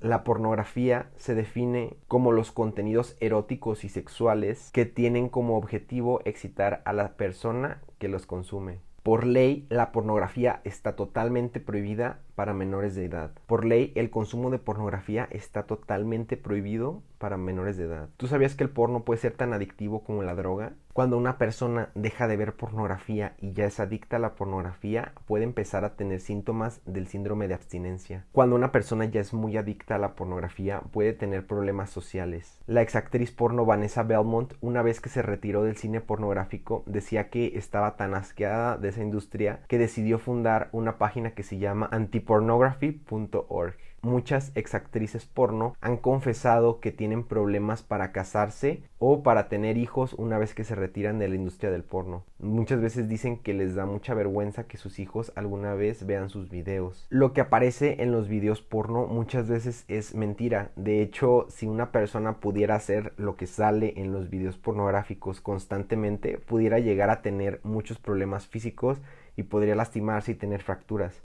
La pornografía se define como los contenidos eróticos y sexuales que tienen como objetivo excitar a la persona que los consume. Por ley, la pornografía está totalmente prohibida para menores de edad. Por ley, el consumo de pornografía está totalmente prohibido para menores de edad. ¿Tú sabías que el porno puede ser tan adictivo como la droga? Cuando una persona deja de ver pornografía y ya es adicta a la pornografía, puede empezar a tener síntomas del síndrome de abstinencia. Cuando una persona ya es muy adicta a la pornografía, puede tener problemas sociales. La exactriz porno Vanessa Belmont, una vez que se retiró del cine pornográfico, decía que estaba tan asqueada de esa industria que decidió fundar una página que se llama antipornography.org. Muchas exactrices porno han confesado que tienen problemas para casarse o para tener hijos una vez que se retiran de la industria del porno. Muchas veces dicen que les da mucha vergüenza que sus hijos alguna vez vean sus videos. Lo que aparece en los videos porno muchas veces es mentira. De hecho, si una persona pudiera hacer lo que sale en los videos pornográficos constantemente, pudiera llegar a tener muchos problemas físicos y podría lastimarse y tener fracturas.